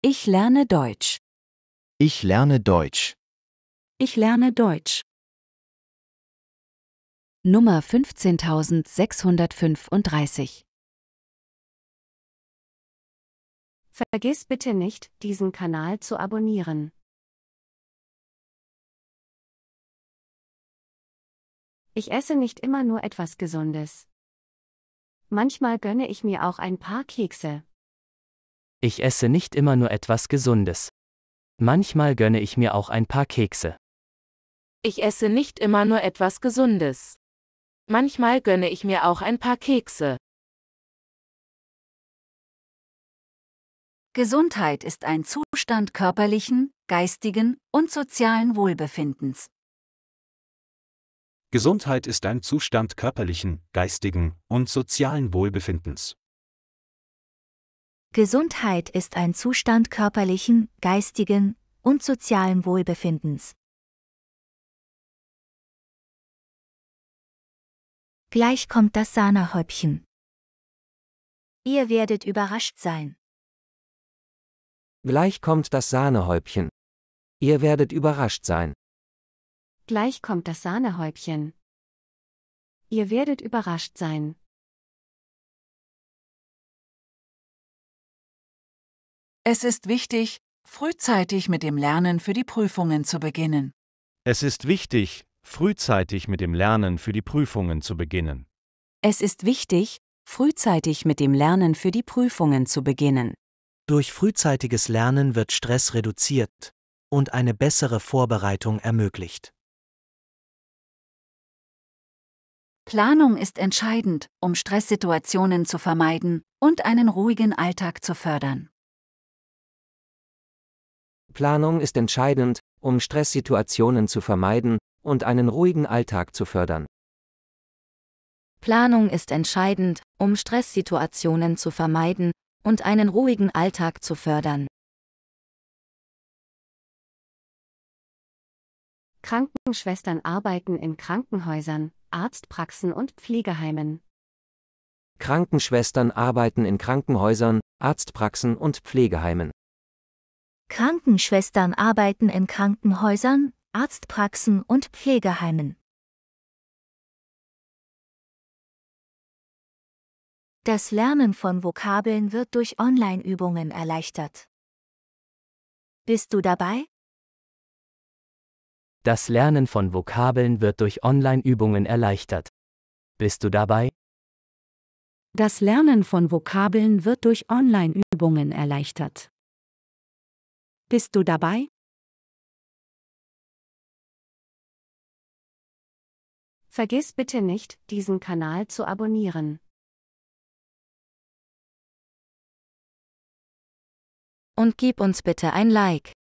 Ich lerne Deutsch. Ich lerne Deutsch. Ich lerne Deutsch. Nummer 15635 Vergiss bitte nicht, diesen Kanal zu abonnieren. Ich esse nicht immer nur etwas Gesundes. Manchmal gönne ich mir auch ein paar Kekse. Ich esse nicht immer nur etwas Gesundes. Manchmal gönne ich mir auch ein paar Kekse. Ich esse nicht immer nur etwas Gesundes. Manchmal gönne ich mir auch ein paar Kekse. Gesundheit ist ein Zustand körperlichen, geistigen und sozialen Wohlbefindens. Gesundheit ist ein Zustand körperlichen, geistigen und sozialen Wohlbefindens. Gesundheit ist ein Zustand körperlichen, geistigen und sozialen Wohlbefindens. Gleich kommt das Sahnehäubchen. Ihr werdet überrascht sein. Gleich kommt das Sahnehäubchen. Ihr werdet überrascht sein. Gleich kommt das Sahnehäubchen. Ihr werdet überrascht sein. Es ist wichtig, frühzeitig mit dem Lernen für die Prüfungen zu beginnen. Es ist wichtig, frühzeitig mit dem Lernen für die Prüfungen zu beginnen. Es ist wichtig, frühzeitig mit dem Lernen für die Prüfungen zu beginnen. Durch frühzeitiges Lernen wird Stress reduziert und eine bessere Vorbereitung ermöglicht. Planung ist entscheidend, um Stresssituationen zu vermeiden und einen ruhigen Alltag zu fördern. Planung ist entscheidend, um Stresssituationen zu vermeiden und einen ruhigen Alltag zu fördern. Planung ist entscheidend, um Stresssituationen zu vermeiden und einen ruhigen Alltag zu fördern. Krankenschwestern arbeiten in Krankenhäusern, Arztpraxen und Pflegeheimen. Krankenschwestern arbeiten in Krankenhäusern, Arztpraxen und Pflegeheimen. Krankenschwestern arbeiten in Krankenhäusern, Arztpraxen und Pflegeheimen. Das Lernen von Vokabeln wird durch Online-Übungen erleichtert. Bist du dabei? Das Lernen von Vokabeln wird durch Online-Übungen erleichtert. Bist du dabei? Das Lernen von Vokabeln wird durch Online-Übungen erleichtert. Bist du dabei? Vergiss bitte nicht, diesen Kanal zu abonnieren. Und gib uns bitte ein Like.